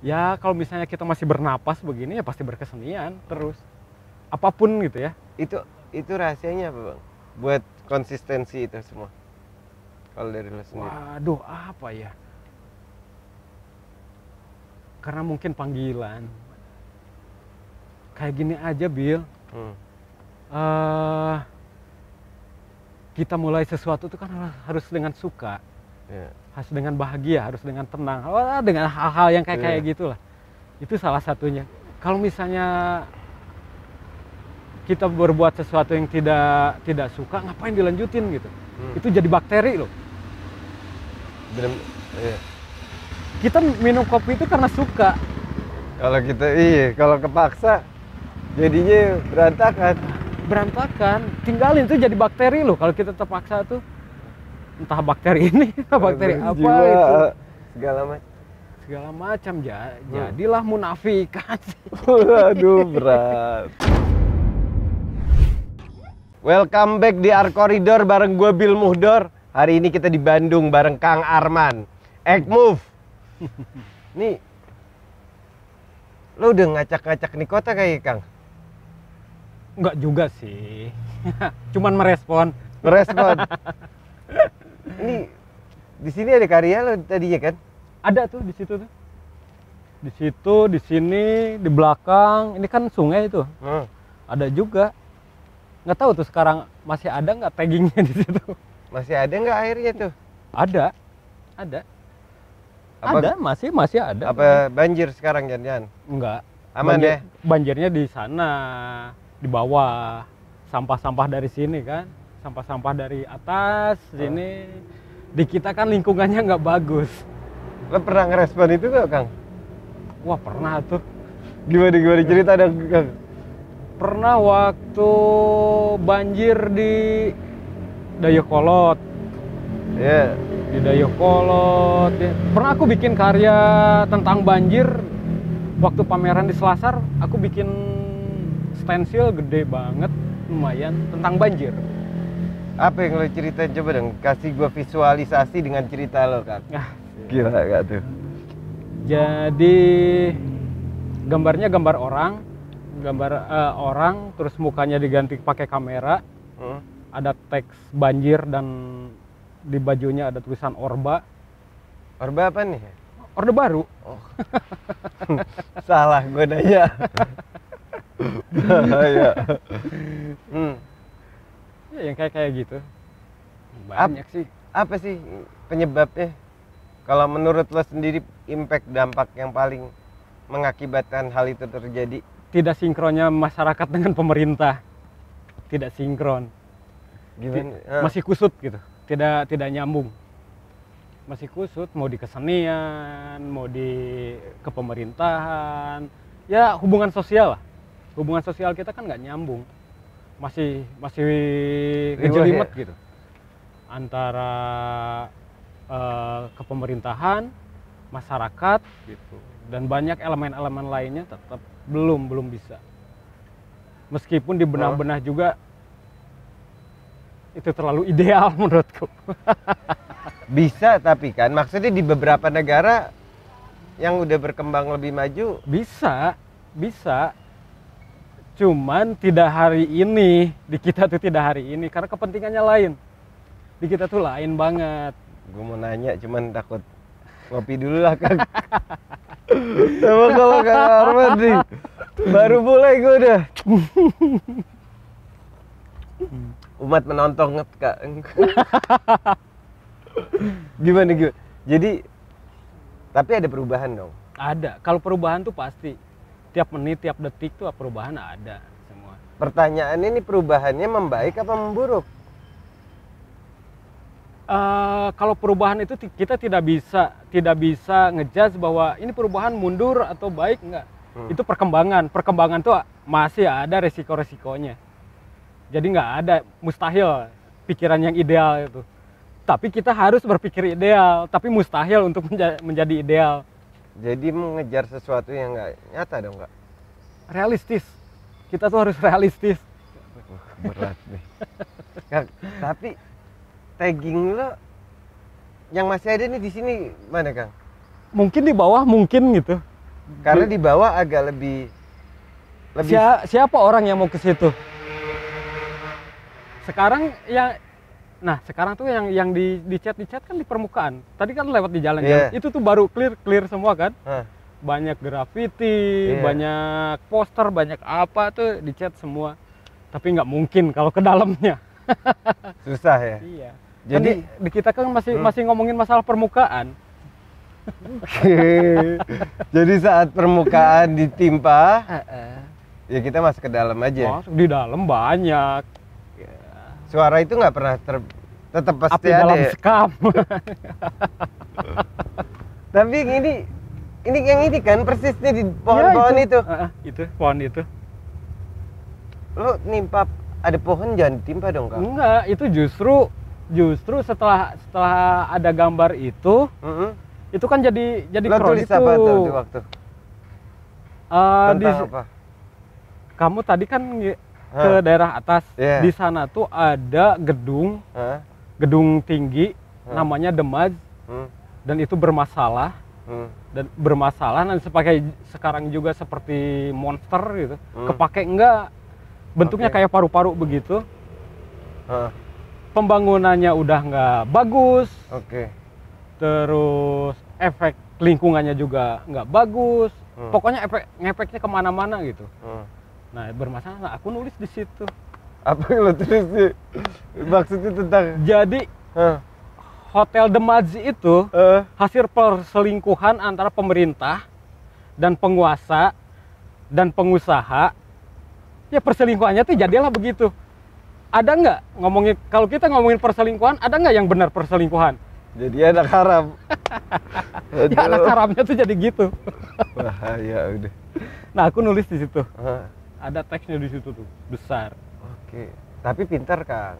ya kalau misalnya kita masih bernapas begini ya pasti berkesenian terus apapun gitu ya itu itu rahasianya apa bang buat konsistensi itu semua kalau dari lo sendiri waduh apa ya karena mungkin panggilan kayak gini aja Bill hmm. uh, kita mulai sesuatu itu kan harus dengan suka yeah harus dengan bahagia, harus dengan tenang, oh, ah, dengan hal-hal yang kayak kayak yeah. gitulah. Itu salah satunya. Kalau misalnya kita berbuat sesuatu yang tidak tidak suka, ngapain dilanjutin gitu? Hmm. Itu jadi bakteri loh. Bener, iya. Kita minum kopi itu karena suka. Kalau kita iya, kalau kepaksa jadinya berantakan. Berantakan, tinggalin itu jadi bakteri loh kalau kita terpaksa tuh entah bakteri ini bakteri Aduh, apa jiwa, itu eh, segala macam segala macam ya jadilah munafik aduh berat Welcome back di Arkoridor bareng gue Bill Muhdor. Hari ini kita di Bandung bareng Kang Arman. Act Move. Nih, lo udah ngacak-ngacak nih kota kayak Kang? Enggak juga sih. Cuman merespon. Merespon ini di sini ada karya lo tadi ya kan? Ada tuh di situ tuh. Di situ, di sini, di belakang. Ini kan sungai itu. Hmm. Ada juga. Nggak tahu tuh sekarang masih ada nggak taggingnya di situ? Masih ada nggak airnya tuh? Ada, ada. Apa, ada, masih masih ada. Apa banjir sekarang jangan? jangan Enggak. Aman banjir, ya? Banjirnya di sana, di bawah. Sampah-sampah dari sini kan sampah-sampah dari atas sini di kita kan lingkungannya nggak bagus lo pernah ngerespon itu gak kang wah pernah tuh gimana gimana cerita ada kang pernah waktu banjir di Dayakolot ya yeah. di Dayakolot ya. pernah aku bikin karya tentang banjir waktu pameran di Selasar aku bikin stensil gede banget lumayan tentang banjir apa yang lo cerita coba dong kasih gue visualisasi dengan cerita lo kan gila gak tuh jadi gambarnya gambar orang gambar uh, orang terus mukanya diganti pakai kamera hmm? ada teks banjir dan di bajunya ada tulisan orba orba apa nih orde baru oh. salah gue nanya oh, iya. hmm yang kayak kayak gitu banyak Ap, sih apa sih penyebabnya kalau menurut lo sendiri impact dampak yang paling mengakibatkan hal itu terjadi tidak sinkronnya masyarakat dengan pemerintah tidak sinkron Gimana? Ah. masih kusut gitu tidak tidak nyambung masih kusut mau di kesenian mau di kepemerintahan ya hubungan sosial lah hubungan sosial kita kan nggak nyambung masih masih kejelimet ya? gitu antara uh, kepemerintahan masyarakat gitu dan banyak elemen-elemen lainnya tetap belum belum bisa meskipun di benah-benah oh. juga itu terlalu ideal menurutku bisa tapi kan maksudnya di beberapa negara yang udah berkembang lebih maju bisa bisa Cuman tidak hari ini, di kita tuh tidak hari ini karena kepentingannya lain. Di kita tuh lain banget. Gue mau nanya cuman takut ngopi dulu lah kan Sama kalau kak Arman nih. Baru mulai gue udah. Umat menonton Kak. gimana gue Jadi tapi ada perubahan dong. Ada. Kalau perubahan tuh pasti tiap menit tiap detik tuh perubahan ada semua pertanyaan ini perubahannya membaik apa memburuk Uh, kalau perubahan itu kita tidak bisa tidak bisa ngejudge bahwa ini perubahan mundur atau baik enggak. Hmm. Itu perkembangan. Perkembangan tuh masih ada resiko-resikonya. Jadi nggak ada mustahil pikiran yang ideal itu. Tapi kita harus berpikir ideal, tapi mustahil untuk menja menjadi ideal. Jadi mengejar sesuatu yang nggak nyata dong nggak? Realistis. Kita tuh harus realistis. Berat nih. Kak, tapi tagging lo yang masih ada nih di sini mana Kang? Mungkin di bawah mungkin gitu. Karena di bawah agak lebih lebih siapa orang yang mau ke situ? Sekarang yang Nah sekarang tuh yang yang di chat di chat kan di permukaan. Tadi kan lewat di jalan yeah. Jalan. Iya. Itu tuh baru clear clear semua kan. Huh. Banyak graffiti, yeah. banyak poster, banyak apa tuh di chat semua. Tapi nggak mungkin kalau ke dalamnya. Susah ya. Iya. Kan Jadi kan di, di kita kan masih hmm. masih ngomongin masalah permukaan. Okay. Jadi saat permukaan ditimpa, ya kita masuk ke dalam aja. Masuk di dalam banyak suara itu nggak pernah ter tetap pasti Api ada dalam sekam tapi ini ini yang ini kan persisnya di pohon-pohon ya, itu, itu. Uh, itu pohon itu lo nimpa ada pohon jangan ditimpa dong kak enggak itu justru justru setelah setelah ada gambar itu uh -huh. itu kan jadi jadi lo tulis itu. apa tuh di waktu uh, Tentang di, apa kamu tadi kan huh? ke daerah atas. Yeah. Di sana tuh ada gedung, huh? gedung tinggi, huh? namanya Demaj, hmm. dan itu bermasalah. Hmm. Dan bermasalah, dan sepakai sekarang juga seperti monster gitu. Hmm. Kepake enggak? Bentuknya okay. kayak paru-paru begitu. Huh. Pembangunannya udah enggak bagus. Okay. Terus efek lingkungannya juga enggak bagus. Hmm. Pokoknya efek ngefeknya kemana-mana gitu. Hmm nah bermasalah aku nulis di situ apa yang lo tulis sih maksudnya tentang jadi huh? hotel Demazi itu uh. hasil perselingkuhan antara pemerintah dan penguasa dan pengusaha ya perselingkuhannya tuh jadilah begitu ada nggak ngomongin kalau kita ngomongin perselingkuhan ada nggak yang benar perselingkuhan jadi anak haram ya anak haramnya tuh jadi gitu bahaya udah nah aku nulis di situ uh ada teksnya di situ tuh besar oke tapi pintar kang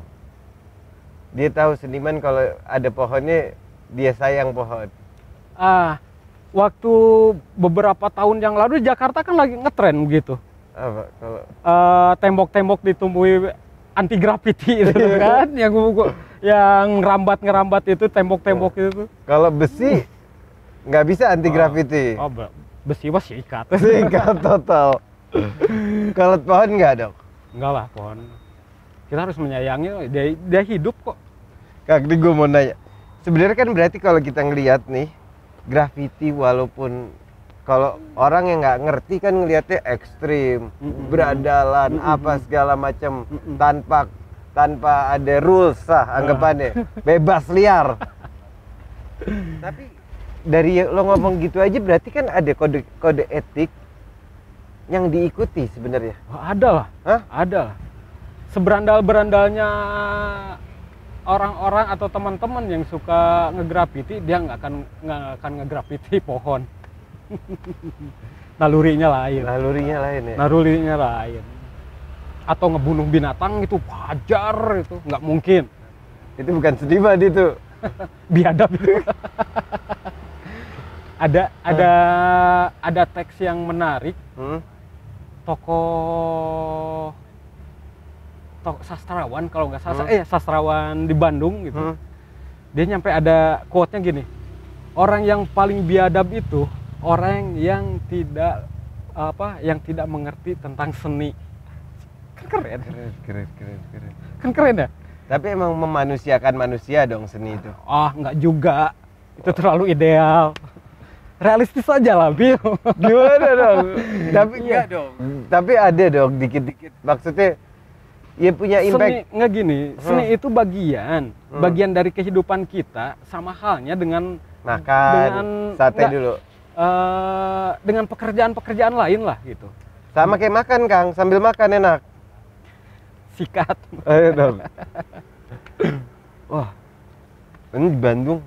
dia tahu seniman kalau ada pohonnya dia sayang pohon ah waktu beberapa tahun yang lalu Jakarta kan lagi ngetren begitu. apa kalau uh, tembok-tembok ditumbuhi anti graffiti itu kan yang gua, yang ngerambat ngerambat itu tembok-tembok oh. itu kalau besi nggak bisa anti ah, graffiti oh, oh, besi pasti ikat ikat total Kalau pohon nggak dok? Nggak lah pohon. Kita harus menyayangi. Dia, dia hidup kok. Kak, ini gue mau nanya. Sebenarnya kan berarti kalau kita ngelihat nih graffiti walaupun kalau orang yang nggak ngerti kan ngelihatnya ekstrim, mm-hmm. beradalan, mm-hmm. apa segala macam mm-hmm. tanpa tanpa ada rules lah anggapannya, ah. bebas liar. Tapi dari lo ngomong gitu aja berarti kan ada kode kode etik yang diikuti sebenarnya? Oh, ada lah. Ada lah. Seberandal-berandalnya orang-orang atau teman-teman yang suka ngegrafiti, dia nggak akan nggak akan ngegrafiti pohon. Nalurinya lain. Nalurinya lain ya. Nalurinya lain. Atau ngebunuh binatang itu wajar itu nggak mungkin. Itu bukan sedih banget itu. Biadab itu. ada ada ada teks yang menarik. Hmm? tokoh to sastrawan kalau nggak salah hmm. eh sastrawan di Bandung gitu hmm. dia nyampe ada quote nya gini orang yang paling biadab itu orang yang tidak apa yang tidak mengerti tentang seni kan keren keren keren keren keren kan keren ya tapi emang memanusiakan manusia dong seni itu ah oh, nggak juga itu terlalu ideal realistis aja lah Bil gimana dong tapi ya dong tapi ada dong dikit-dikit maksudnya ya punya impact seni nggak gini hmm. seni itu bagian hmm. bagian dari kehidupan kita sama halnya dengan makan dengan, sate enggak, dulu uh, dengan pekerjaan-pekerjaan lain lah gitu sama kayak makan Kang sambil makan enak sikat ayo dong wah ini Bandung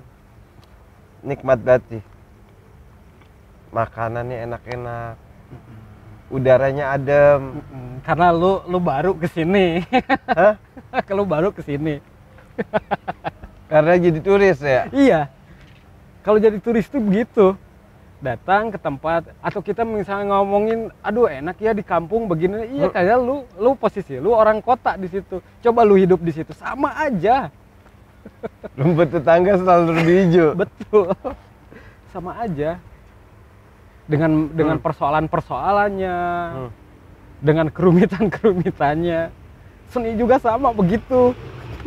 nikmat banget sih makanannya enak-enak udaranya adem karena lu lu baru kesini Hah? kalau baru kesini karena jadi turis ya iya kalau jadi turis tuh begitu datang ke tempat atau kita misalnya ngomongin aduh enak ya di kampung begini iya kayak lu lu posisi lu orang kota di situ coba lu hidup di situ sama aja rumput tetangga selalu lebih hijau betul sama aja dengan hmm. persoalan-persoalannya, hmm. dengan kerumitan-kerumitannya. Seni juga sama begitu.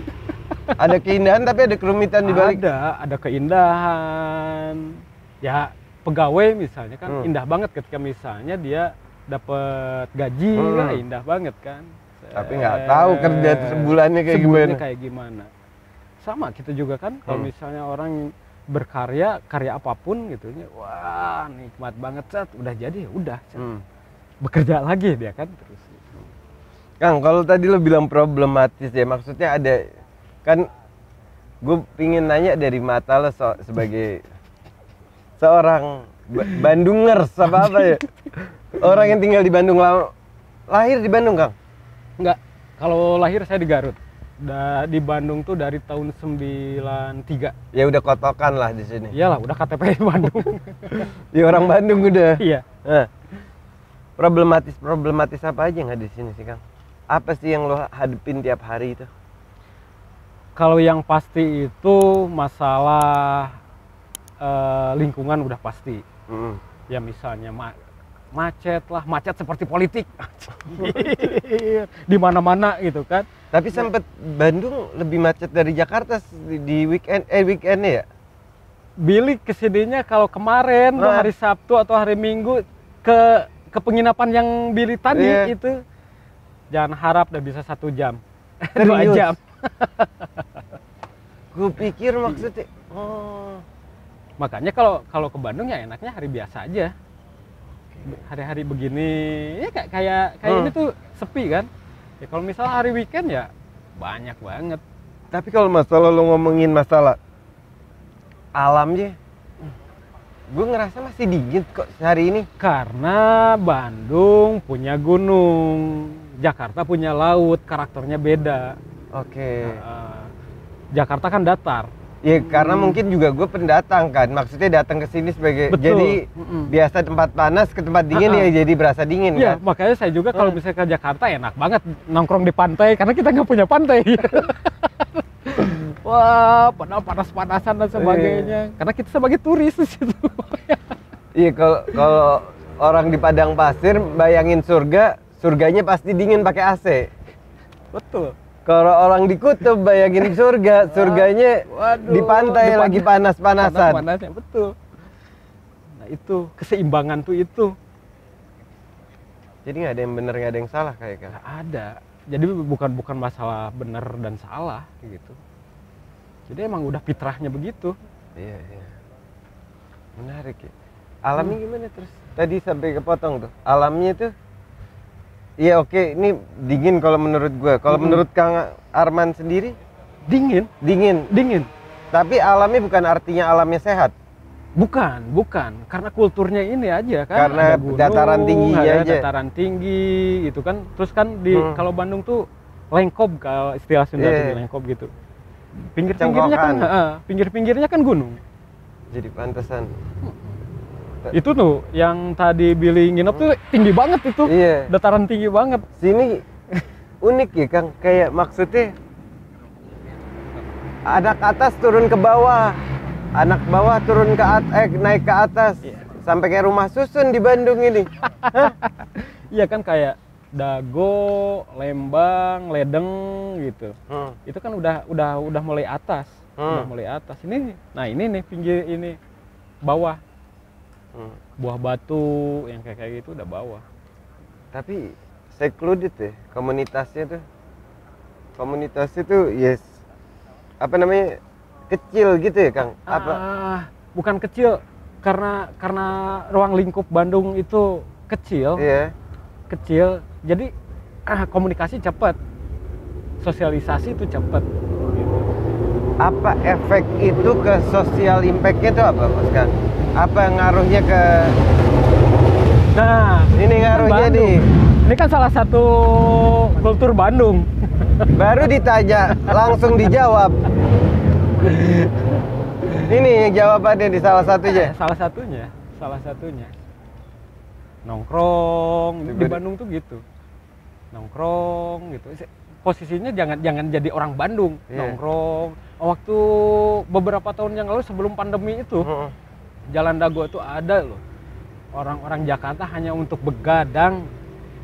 Ada keindahan tapi ada kerumitan di balik. Ada, ada keindahan. Ya pegawai misalnya kan hmm. indah banget ketika misalnya dia dapat gaji hmm. kan indah banget kan. Tapi nggak eh, tahu kerja eh, sebulannya kayak sebulannya gimana. kayak gimana. Sama kita juga kan kalau hmm. misalnya orang berkarya karya apapun gitu wah nikmat banget cat udah jadi ya udah Hmm. bekerja lagi dia kan terus Kang kalau tadi lo bilang problematis ya maksudnya ada kan gue pingin nanya dari mata lo so, sebagai seorang ba Bandungers apa apa ya orang yang tinggal di Bandung lahir di Bandung Kang enggak kalau lahir saya di Garut da, di Bandung tuh dari tahun 93. Ya udah kotokan lah di sini. Iyalah, udah KTP Bandung. ya orang Bandung udah. Iya. Nah, problematis problematis apa aja nggak di sini sih Kang? Apa sih yang lo hadepin tiap hari itu? Kalau yang pasti itu masalah uh, lingkungan udah pasti. Mm. Ya misalnya macet lah macet seperti politik di mana-mana gitu kan tapi sempet Bandung lebih macet dari Jakarta di weekend eh weekend ya Billy kesininya kalau kemarin nah. hari Sabtu atau hari Minggu ke ke penginapan yang Billy tadi yeah. itu jangan harap udah bisa satu jam dua jam gue pikir maksudnya oh makanya kalau kalau ke Bandung ya enaknya hari biasa aja hari-hari begini ya kayak kayak kayak hmm. ini tuh sepi kan ya kalau misalnya hari weekend ya banyak banget tapi kalau masalah lo ngomongin masalah alamnya gue ngerasa masih dingin kok hari ini karena Bandung punya gunung Jakarta punya laut karakternya beda oke okay. uh, Jakarta kan datar Ya karena hmm. mungkin juga gue pendatang kan, maksudnya datang ke sini sebagai Betul. jadi mm biasa tempat panas ke tempat dingin uh-uh. ya jadi berasa dingin ya, kan. makanya saya juga kalau hmm. misalnya ke Jakarta enak banget nongkrong di pantai karena kita nggak punya pantai. Wah, padahal panas-panasan dan sebagainya. Yeah. Karena kita sebagai turis di situ. Iya, kalau orang di padang pasir bayangin surga, surganya pasti dingin pakai AC. Betul. Kalau orang di kutub bayangin surga, surganya Waduh, di pantai depan, lagi panas-panasan. Panas-panasnya betul. Nah itu keseimbangan tuh itu. Jadi nggak ada yang benar nggak ada yang salah kayak kan? Gak ada. Jadi bukan bukan masalah benar dan salah gitu. Jadi emang udah fitrahnya begitu. Iya iya. Menarik ya. Alamnya hmm. gimana terus? Tadi sampai kepotong tuh. Alamnya tuh Iya oke, okay. ini dingin kalau menurut gue. Kalau hmm. menurut Kang Arman sendiri, dingin, dingin, dingin. Tapi alamnya bukan artinya alamnya sehat. Bukan, bukan. Karena kulturnya ini aja kan. Karena ada gunung, dataran tinggi ada aja. Dataran tinggi itu kan. Terus kan di hmm. kalau Bandung tuh lengkop kalau istilah Sunda yeah. Iya. lengkop gitu. Pinggir-pinggirnya kan, pinggir-pinggirnya kan gunung. Jadi pantesan. Hmm itu tuh yang tadi Billy nginep tuh tinggi banget itu iya. dataran tinggi banget sini unik ya Kang kayak maksudnya anak atas turun ke bawah anak bawah turun ke atas eh, naik ke atas iya. sampai kayak rumah susun di Bandung ini iya kan kayak Dago, Lembang, Ledeng gitu. Hmm. Itu kan udah udah udah mulai atas, hmm. udah mulai atas. Ini, nah ini nih pinggir ini bawah hmm. buah batu yang kayak kayak gitu udah bawa tapi secluded ya komunitasnya tuh komunitasnya tuh yes apa namanya kecil gitu ya kang ah, apa bukan kecil karena karena ruang lingkup Bandung itu kecil yeah. kecil jadi ah, komunikasi cepat sosialisasi itu cepat apa efek itu ke sosial impactnya itu apa mas kan apa ngaruhnya ke Nah, ini ngaruhnya di Ini kan salah satu kultur Bandung. Baru ditanya, langsung dijawab. Ini jawabannya di salah satunya. Eh, salah satunya, salah satunya. Nongkrong di Bandung tuh gitu. Nongkrong gitu. Posisinya jangan jangan jadi orang Bandung, yeah. nongkrong. Waktu beberapa tahun yang lalu sebelum pandemi itu, Jalan Dago itu ada loh. Orang-orang Jakarta hanya untuk begadang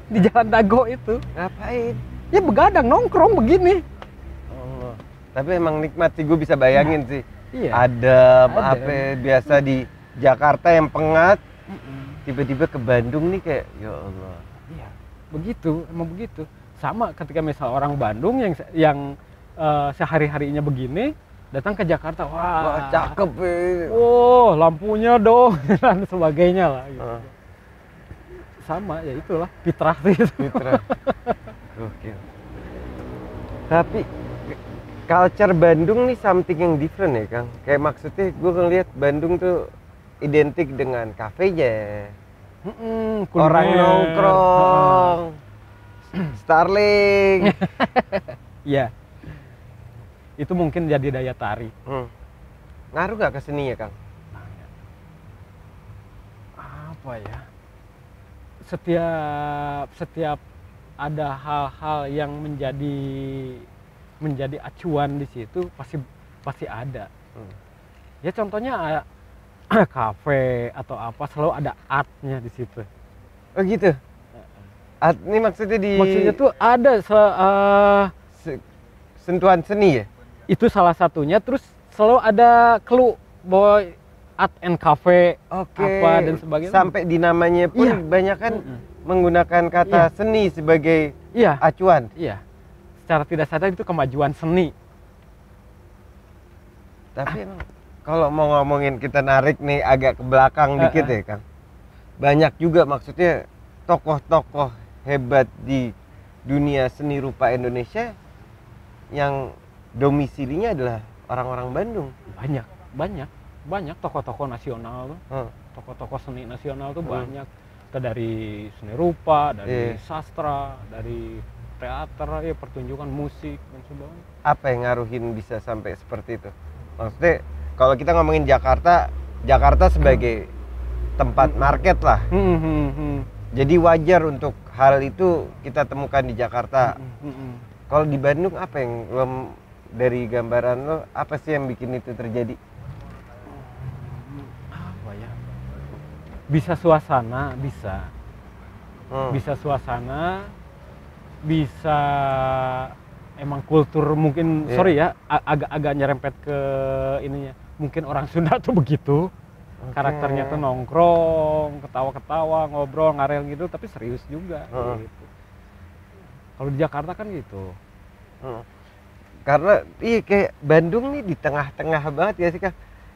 di Jalan Dago itu. Ngapain? Ya begadang nongkrong begini. Oh, tapi emang nikmat sih gue bisa bayangin nah, sih. Iya. Ada apa biasa di Jakarta yang pengat, tiba-tiba ke Bandung nih kayak ya Allah. Iya, begitu, emang begitu. Sama ketika misal orang Bandung yang yang uh, sehari-harinya begini, datang ke Jakarta wah, wah cakep ini. oh lampunya dong dan sebagainya lah gitu. uh. sama ya itulah fitrah itu fitrah oke tapi culture Bandung nih something yang different ya Kang kayak maksudnya gue ngeliat Bandung tuh identik dengan kafenya mm -mm, orang nongkrong ah. Starling ya yeah itu mungkin jadi daya tarik hmm. ngaruh gak ke seni ya kang apa ya setiap setiap ada hal-hal yang menjadi menjadi acuan di situ pasti pasti ada hmm. ya contohnya kafe atau apa selalu ada artnya di situ oh gitu art ini maksudnya di maksudnya tuh ada se, uh, Se sentuhan seni ya itu salah satunya terus selalu ada clue bahwa art and cafe okay. apa dan sebagainya sampai di namanya pun yeah. banyak kan mm -hmm. menggunakan kata yeah. seni sebagai yeah. acuan iya secara tidak sadar itu kemajuan seni tapi ah. kalau mau ngomongin kita narik nih agak ke belakang uh, dikit ya kan banyak juga maksudnya tokoh-tokoh hebat di dunia seni rupa Indonesia yang domisilinya adalah orang-orang Bandung banyak banyak banyak tokoh-tokoh nasional tuh hmm. tokoh-tokoh seni nasional tuh hmm. banyak ke dari seni rupa dari yeah. sastra dari teater ya pertunjukan musik dan sebagainya apa yang ngaruhin bisa sampai seperti itu maksudnya kalau kita ngomongin Jakarta Jakarta sebagai hmm. tempat market lah hmm, hmm, hmm, hmm. jadi wajar untuk hal itu kita temukan di Jakarta hmm, hmm, hmm. hmm. kalau di Bandung apa yang lo dari gambaran lo apa sih yang bikin itu terjadi apa ya bisa suasana bisa hmm. bisa suasana bisa emang kultur mungkin yeah. sorry ya agak-agak nyerempet ke ininya mungkin orang Sunda tuh begitu okay. karakternya tuh nongkrong ketawa-ketawa ngobrol ngarel gitu tapi serius juga hmm. gitu kalau di Jakarta kan gitu hmm karena iya kayak Bandung nih di tengah-tengah banget ya sih kak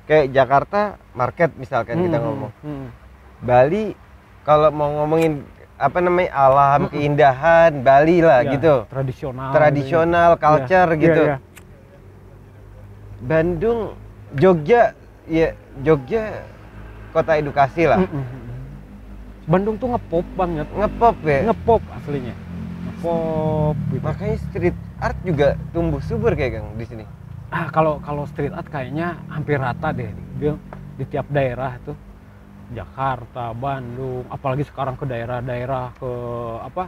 kayak Jakarta market misalkan hmm. kita ngomong hmm. Bali kalau mau ngomongin apa namanya alam hmm. hmm. keindahan Bali lah ya, gitu tradisional tradisional ya. culture ya, gitu ya, ya. Bandung Jogja ya Jogja kota edukasi lah hmm, hmm, hmm. Bandung tuh ngepop banget ngepop ya ngepop aslinya pop gitu. Makanya street art juga tumbuh subur kayak geng di sini. Ah, kalau kalau street art kayaknya hampir rata deh. di, di tiap daerah itu Jakarta, Bandung, apalagi sekarang ke daerah-daerah ke apa?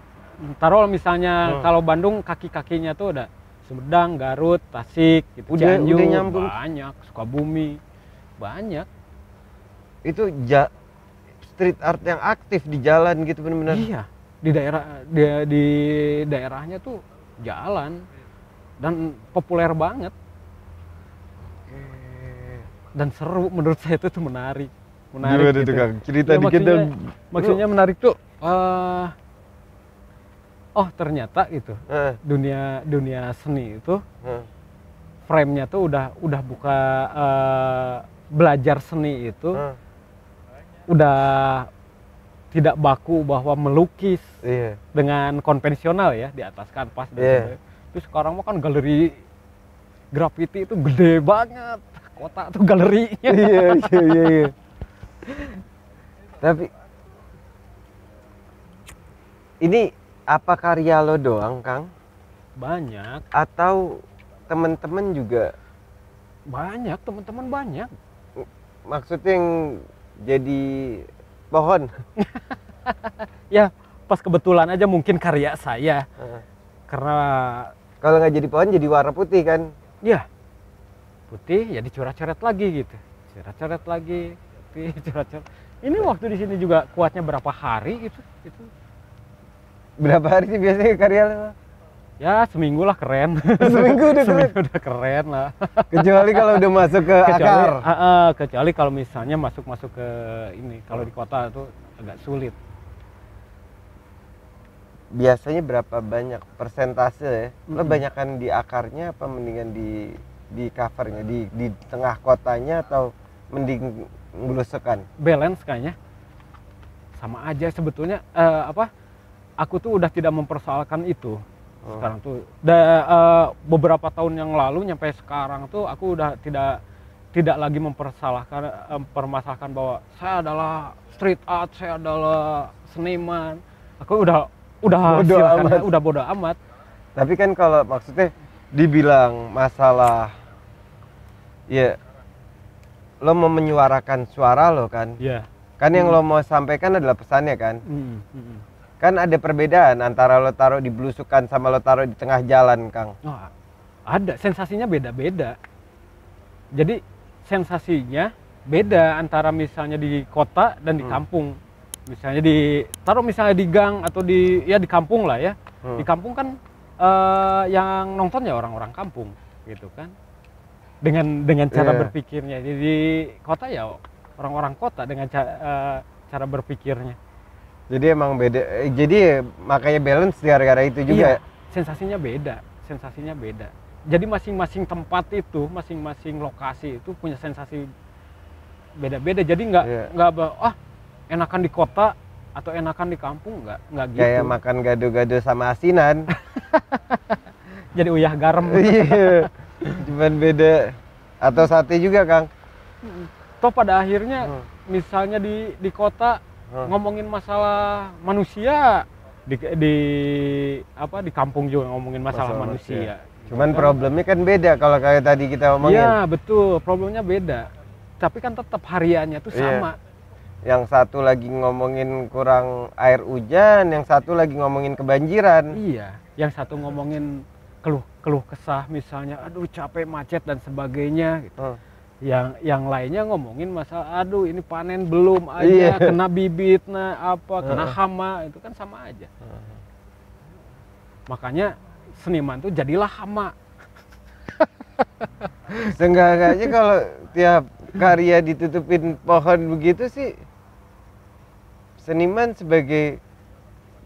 Taruh misalnya hmm. kalau Bandung kaki-kakinya tuh ada Sumedang, Garut, Tasik, gitu. udah, Cianjur, udah nyambung. banyak, Sukabumi, banyak. Itu ja street art yang aktif di jalan gitu benar-benar. Iya di daerah di, di daerahnya tuh jalan dan populer banget eh, dan seru menurut saya itu tuh menarik menarik Gimana gitu. Ya. Kang? cerita ya, dikit maksudnya, dong maksudnya Lu... menarik tuh uh, oh ternyata itu eh. dunia dunia seni itu eh. frame-nya tuh udah udah buka uh, belajar seni itu eh. udah tidak baku bahwa melukis yeah. dengan konvensional ya di atas kanvas dan yeah. Iya. Terus sekarang mah kan galeri graffiti itu gede banget. Kota tuh galerinya. iya, iya, iya. Tapi ini apa karya lo doang, Kang? Banyak. Atau temen-temen juga banyak, temen-temen banyak. Maksudnya yang jadi Pohon. ya, pas kebetulan aja mungkin karya saya. Uh. Karena kalau nggak jadi pohon jadi warna putih kan? ya Putih ya dicoret-coret lagi gitu. Coret-coret lagi, putih, coret-coret. Ini waktu di sini juga kuatnya berapa hari gitu? Itu. Berapa hari sih biasanya karya lo? Ya seminggu lah keren. Seminggu udah seminggu keren. udah keren lah. Kecuali kalau udah masuk ke kecuali, akar. Uh, uh, kecuali kalau misalnya masuk masuk ke ini kalau di kota itu agak sulit. Biasanya berapa banyak persentase ya? Mm-hmm. Lo di akarnya apa mendingan di di covernya di di tengah kotanya atau mending ngelusukan? Balance kayaknya. Sama aja sebetulnya uh, apa? Aku tuh udah tidak mempersoalkan itu oh. sekarang tuh da, uh, beberapa tahun yang lalu nyampe sekarang tuh aku udah tidak tidak lagi mempersalahkan eh, mempermasalahkan bahwa saya adalah street art saya adalah seniman aku udah udah bodo kan, amat. udah bodoh amat tapi kan kalau maksudnya dibilang masalah ya lo mau menyuarakan suara lo kan yeah. kan yang hmm. lo mau sampaikan adalah pesannya kan hmm. Hmm. hmm. Kan ada perbedaan antara lo taruh di belusukan sama lo taruh di tengah jalan, Kang. Oh, ada, sensasinya beda-beda. Jadi sensasinya beda antara misalnya di kota dan di hmm. kampung. Misalnya di taruh misalnya di gang atau di ya di kampung lah ya. Hmm. Di kampung kan uh, yang nonton ya orang-orang kampung gitu kan. Dengan dengan cara yeah. berpikirnya. Jadi di kota ya orang-orang kota dengan cara, uh, eh, cara berpikirnya jadi emang beda eh, jadi makanya balance gara-gara itu juga iya, ya? sensasinya beda sensasinya beda jadi masing-masing tempat itu masing-masing lokasi itu punya sensasi beda-beda jadi nggak iya. nggak yeah. ah enakan di kota atau enakan di kampung nggak nggak gitu kayak makan gado-gado sama asinan jadi uyah garam iya cuman beda atau sate juga kang toh pada akhirnya hmm. misalnya di di kota ngomongin masalah manusia di, di apa di kampung juga ngomongin masalah, masalah manusia. manusia. Cuman Bukan problemnya kan beda kalau kayak tadi kita ngomongin. Iya, betul. Problemnya beda. Tapi kan tetap hariannya tuh iya. sama. Yang satu lagi ngomongin kurang air hujan, yang satu lagi ngomongin kebanjiran. Iya, yang satu ngomongin keluh keluh kesah misalnya, aduh capek macet dan sebagainya gitu. Hmm yang yang lainnya ngomongin masalah aduh ini panen belum aja yeah. kena bibit nah apa kena hama itu kan sama aja uh. makanya seniman tuh jadilah hama seenggaknya kalau tiap karya ditutupin pohon begitu sih seniman sebagai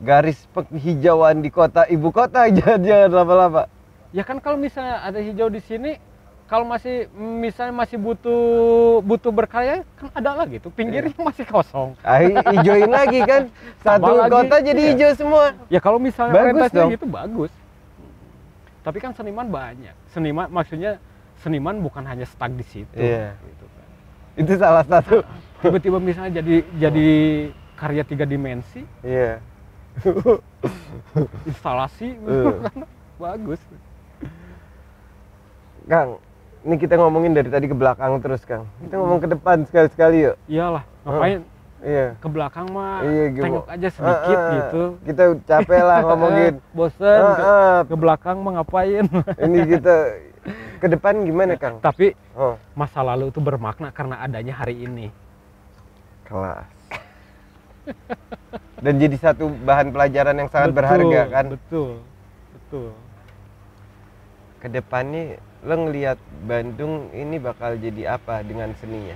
garis penghijauan di kota ibu kota aja jangan lama-lama ya kan kalau misalnya ada hijau di sini kalau masih misalnya masih butuh butuh berkarya kan ada lah gitu pinggirnya yeah. masih kosong ah, ijoin lagi kan satu lagi, kota jadi iya. hijau semua ya kalau misalnya bagus dong. gitu bagus tapi kan seniman banyak seniman maksudnya seniman bukan hanya stuck di situ yeah. gitu kan. itu salah satu tiba-tiba misalnya jadi jadi karya tiga dimensi yeah. instalasi uh. bagus Kang, ini kita ngomongin dari tadi ke belakang terus Kang. Kita ngomong ke depan sekali-sekali yuk. Iyalah, ngapain? Uh, iya. Ke belakang mah iya, gitu. tengok aja sedikit uh, uh, gitu. Kita capek lah ngomongin. Bosen uh, uh, ke, belakang mah ngapain? ini kita ke depan gimana Kang? Tapi oh. masa lalu itu bermakna karena adanya hari ini. Kelas. Dan jadi satu bahan pelajaran yang sangat betul, berharga kan? Betul. Betul. Ke depan nih lo ngelihat Bandung ini bakal jadi apa dengan seninya?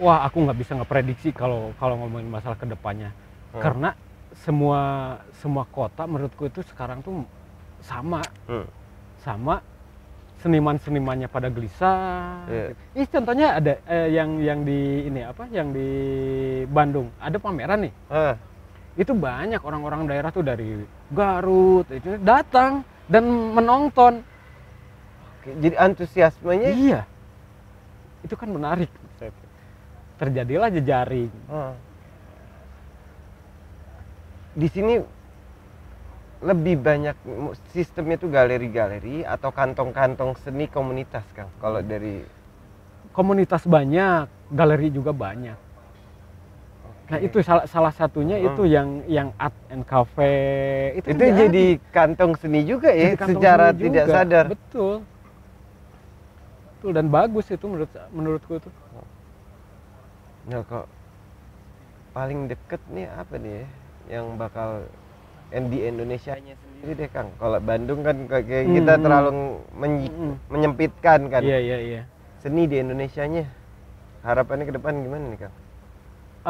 Wah, aku nggak bisa ngeprediksi kalau kalau ngomongin masalah kedepannya, hmm. karena semua semua kota menurutku itu sekarang tuh sama, hmm. sama seniman-senimannya pada gelisah. Yeah. Gitu. contohnya ada eh, yang yang di ini apa? Yang di Bandung ada pameran nih. Uh. Itu banyak orang-orang daerah tuh dari Garut itu datang dan menonton jadi antusiasmenya? Iya. Itu kan menarik. Terjadilah jejaring. Hmm. Di sini lebih banyak sistemnya itu galeri-galeri atau kantong-kantong seni komunitas kan? Kalau dari komunitas banyak, galeri juga banyak. Nah itu salah, salah satunya hmm. itu yang yang art and cafe itu, itu jadi kantong seni juga ya secara tidak juga. sadar. Betul betul dan bagus itu menurut menurutku tuh nah kok paling deket nih apa nih ya, yang bakal di Indonesia nya sendiri deh Kang kalau Bandung kan kayak hmm, kita terlalu men hmm. menyempitkan kan iya iya iya seni di Indonesia nya harapannya ke depan gimana nih Kang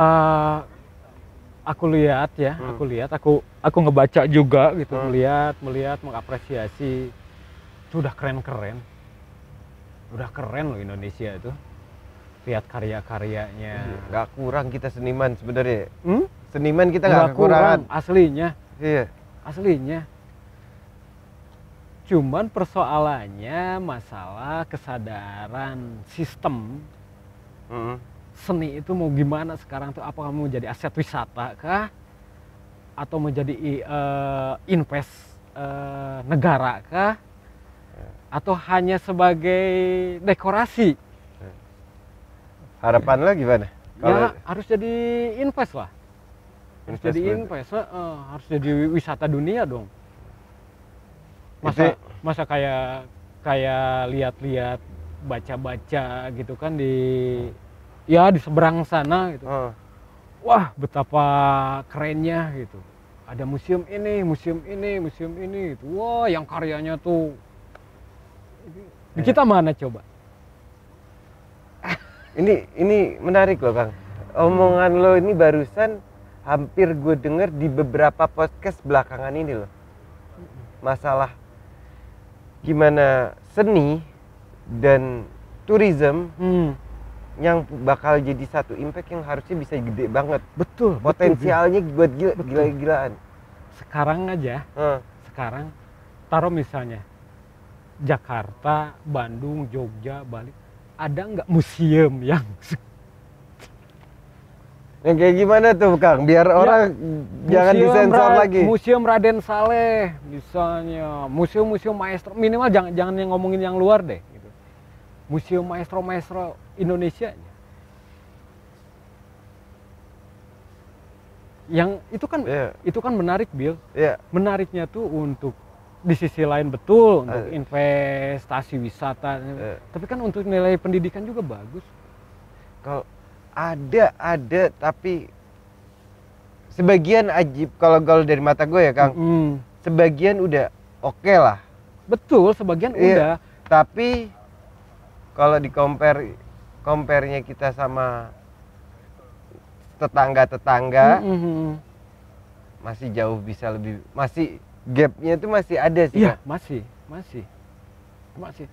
uh, aku lihat ya hmm. aku lihat aku aku ngebaca juga gitu hmm. melihat melihat mengapresiasi sudah keren keren udah keren loh Indonesia itu lihat karya-karyanya iya, nggak kurang kita seniman sebenarnya hmm? seniman kita nggak kurang aslinya iya aslinya cuman persoalannya masalah kesadaran sistem mm -hmm. seni itu mau gimana sekarang tuh apa mau jadi aset wisata kah atau menjadi uh, eh, invest uh, negara kah atau hanya sebagai dekorasi? Harapan lah gimana? Ya, Kalau... Ya harus jadi invest lah. Harus jadi invest, uh, harus jadi wisata dunia dong. Masa Itu... masa kayak kayak lihat-lihat, baca-baca gitu kan di ya di seberang sana gitu. Uh. Wah, betapa kerennya gitu. Ada museum ini, museum ini, museum ini gitu. Wah, yang karyanya tuh di kita mana coba? Ini ini menarik loh bang. Omongan lo ini barusan hampir gue denger di beberapa podcast belakangan ini loh. Masalah gimana seni dan tourism hmm. yang bakal jadi satu impact yang harusnya bisa gede banget. Betul. Potensialnya betul, buat gila, gila-gilaan. Sekarang aja. Hmm. Sekarang taruh misalnya Jakarta, Bandung, Jogja, Bali ada nggak museum yang yang kayak gimana tuh Kang? Biar ya, orang jangan disensor Ra lagi. Museum Raden Saleh misalnya, museum-museum maestro minimal jangan jangan yang ngomongin yang luar deh gitu. Museum maestro-maestro Indonesia yang itu kan yeah. itu kan menarik Bill. Yeah. Menariknya tuh untuk di sisi lain betul untuk uh. investasi wisata uh. tapi kan untuk nilai pendidikan juga bagus kalau ada ada tapi sebagian ajib kalau kalau dari mata gue ya kang mm sebagian udah oke okay lah betul sebagian iya, udah tapi kalau di compare compare-nya kita sama tetangga tetangga mm -hmm. masih jauh bisa lebih masih gapnya itu masih ada sih iya kan? masih masih masih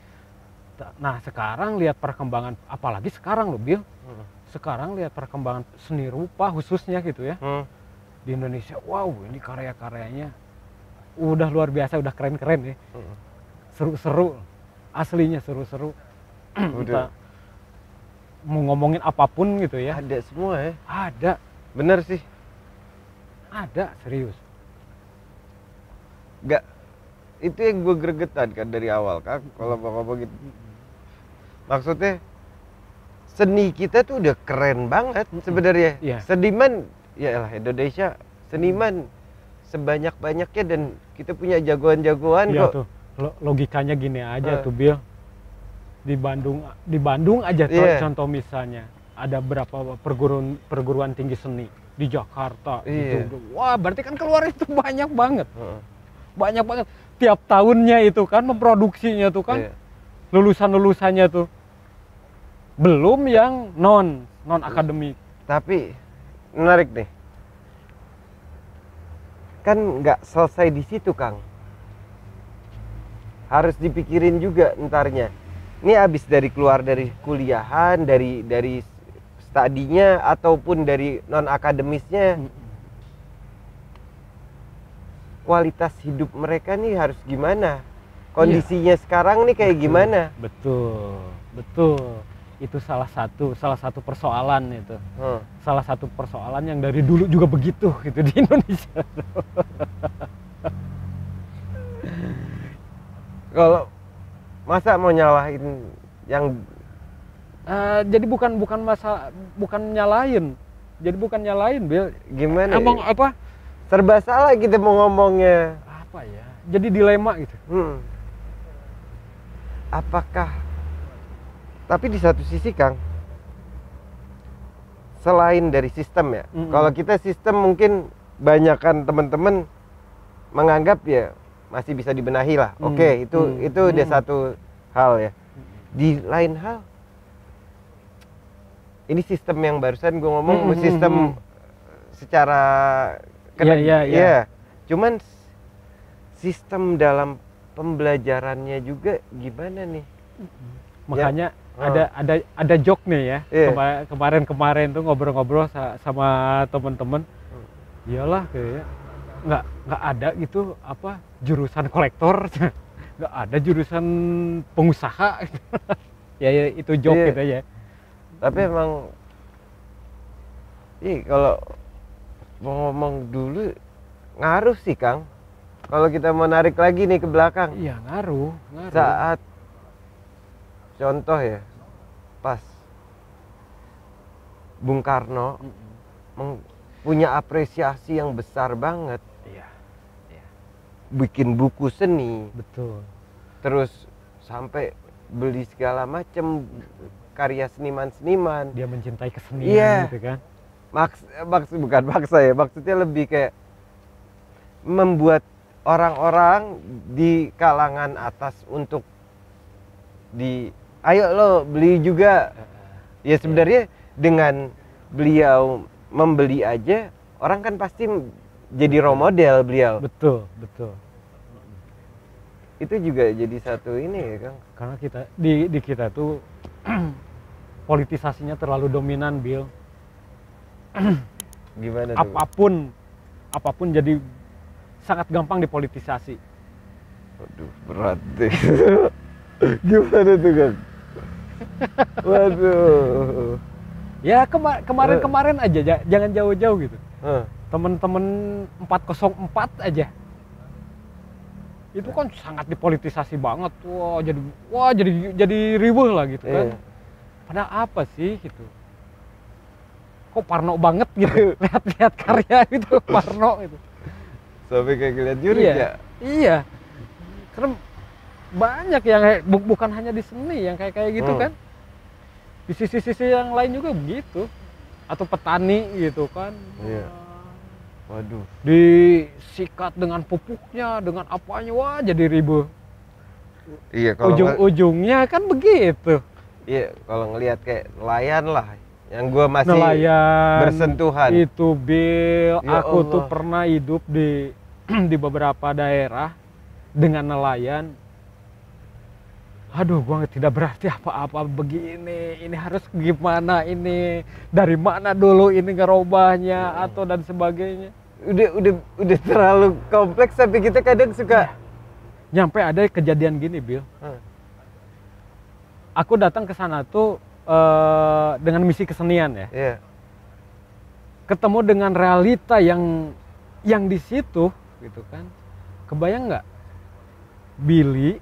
nah sekarang lihat perkembangan apalagi sekarang loh Bill hmm. sekarang lihat perkembangan seni rupa khususnya gitu ya hmm. di Indonesia wow ini karya-karyanya udah luar biasa udah keren-keren ya hmm. seru-seru aslinya seru-seru udah mau ngomongin apapun gitu ya ada semua ya ada bener sih ada serius nggak itu yang gue gregetan kan dari awal kan kalau mau ngomong gitu maksudnya seni kita tuh udah keren banget sebenarnya yeah. seniman ya lah Indonesia seniman sebanyak banyaknya dan kita punya jagoan-jagoan ya, kok tuh. logikanya gini aja uh. tuh Bill di Bandung di Bandung aja yeah. Iya. contoh misalnya ada berapa perguruan perguruan tinggi seni di Jakarta yeah. gitu. wah berarti kan keluar itu banyak banget uh banyak banget tiap tahunnya itu kan memproduksinya tuh kan yeah. lulusan lulusannya tuh belum yang non non akademik tapi menarik nih kan nggak selesai di situ kang harus dipikirin juga entarnya ini abis dari keluar dari kuliahan dari dari studinya ataupun dari non akademisnya kualitas hidup mereka nih harus gimana kondisinya iya. sekarang nih kayak betul, gimana betul betul itu salah satu salah satu persoalan itu hmm. salah satu persoalan yang dari dulu juga begitu gitu di Indonesia kalau masa mau nyalahin yang uh, jadi bukan bukan masa bukan nyalain jadi bukan nyalain Bill gimana emang ya? apa serba salah kita mau ngomongnya apa ya jadi dilema gitu hmm. apakah tapi di satu sisi Kang selain dari sistem ya mm -hmm. kalau kita sistem mungkin banyakkan teman-teman menganggap ya masih bisa dibenahi lah mm. oke itu mm. itu dia satu hal ya di lain hal ini sistem yang barusan gue ngomong mm -hmm. sistem secara Iya, iya, iya, iya. Cuman sistem dalam pembelajarannya juga gimana nih? Mm-hmm. Makanya ya. Oh. ada ada ada nih ya. Yeah. Iya. Kemarin-kemarin tuh ngobrol-ngobrol sama temen-temen. Hmm. Iyalah kayaknya nggak nggak ada gitu apa jurusan kolektor nggak ada jurusan pengusaha ya, ya itu joke yeah. gitu ya tapi emang Ih, iya, kalau ngomong dulu ngaruh sih Kang. Kalau kita mau narik lagi nih ke belakang. Iya ngaruh, ngaruh. Saat contoh ya, pas Bung Karno mm -mm. punya apresiasi yang besar banget. Iya. iya. Bikin buku seni. Betul. Terus sampai beli segala macam karya seniman-seniman. Dia mencintai kesenian yeah. gitu kan maks eh, maks bukan maksa ya maksudnya lebih kayak membuat orang-orang di kalangan atas untuk di ayo lo beli juga ya sebenarnya dengan beliau membeli aja orang kan pasti jadi role model beliau betul betul itu juga jadi satu ini ya kang karena kita di di kita tuh politisasinya terlalu dominan Bill Gimana tuh? Apapun, apapun jadi sangat gampang dipolitisasi. Waduh, berat deh. Gimana tuh, kan Waduh. Ya kema kemarin-kemarin eh. aja, jangan jauh-jauh gitu. temen eh. Temen-temen 404 aja. Itu kan sangat dipolitisasi banget. Wah, jadi wah jadi jadi ribu lah gitu kan. Yeah. Padahal apa sih gitu? kok Parno banget gitu lihat-lihat karya gitu Parno itu sampai kayak lihat juri iya, ya iya karena banyak yang bu bukan hanya di seni yang kayak kayak gitu hmm. kan di sisi-sisi yang lain juga begitu atau petani gitu kan iya. waduh disikat dengan pupuknya dengan apanya wah jadi ribut iya ujung-ujungnya kan begitu iya kalau ngelihat kayak nelayan lah yang gue masih nelayan bersentuhan itu Bill ya aku Allah. tuh pernah hidup di di beberapa daerah dengan nelayan aduh gue tidak berarti apa-apa begini ini harus gimana ini dari mana dulu ini ngerobahnya ya. atau dan sebagainya udah udah udah terlalu kompleks tapi kita kadang suka ya. nyampe ada kejadian gini Bill hmm. aku datang ke sana tuh Eh, dengan misi kesenian ya. Yeah. Ketemu dengan realita yang yang di situ gitu kan. Kebayang nggak Billy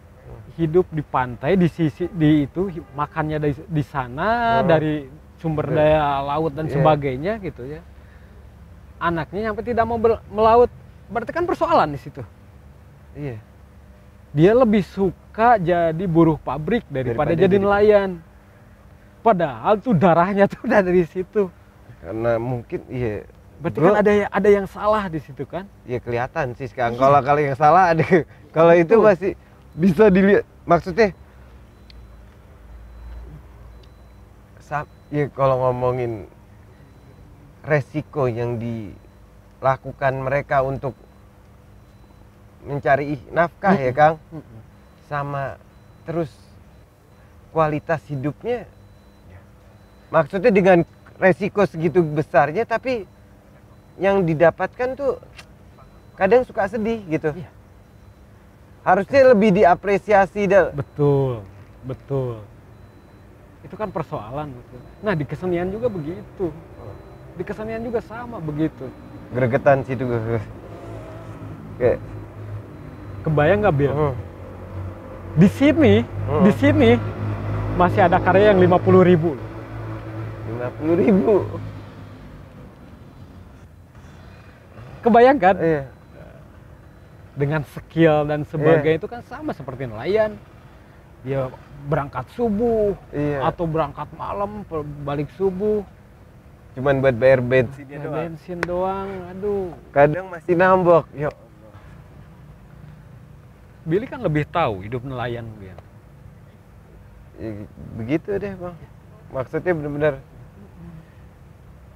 hidup di pantai di sisi di itu makannya dari di sana oh. dari sumber iya. daya laut dan yeah. sebagainya gitu ya. Anaknya sampai tidak mau melaut berarti kan persoalan di situ. Iya. Yeah. Dia lebih suka jadi buruh pabrik daripada, daripada jadi nelayan. Padahal tuh darahnya tuh udah dari situ. Karena mungkin iya. Berarti bro, kan ada ya, ada yang salah di situ kan? Iya kelihatan sih sekarang. Iya. Kalau kalau yang salah ada kalau itu masih bisa dilihat maksudnya ya kalau ngomongin resiko yang dilakukan mereka untuk mencari nafkah ya Kang sama terus kualitas hidupnya maksudnya dengan resiko segitu besarnya tapi yang didapatkan tuh kadang suka sedih gitu iya. harusnya lebih diapresiasi dan betul betul itu kan persoalan nah di kesenian juga begitu di kesenian juga sama begitu gregetan situ kayak kebayang nggak bil Uh. Di sini, uh. di hmm. sini masih ada karya yang lima puluh ribu. 50 ribu kebayangkan iya. dengan skill dan sebagainya iya. itu kan sama seperti nelayan dia berangkat subuh iya. atau berangkat malam balik subuh cuman buat bayar bensin doang. bensin doang aduh kadang masih nambok yuk Billy kan lebih tahu hidup nelayan begitu deh bang maksudnya benar-benar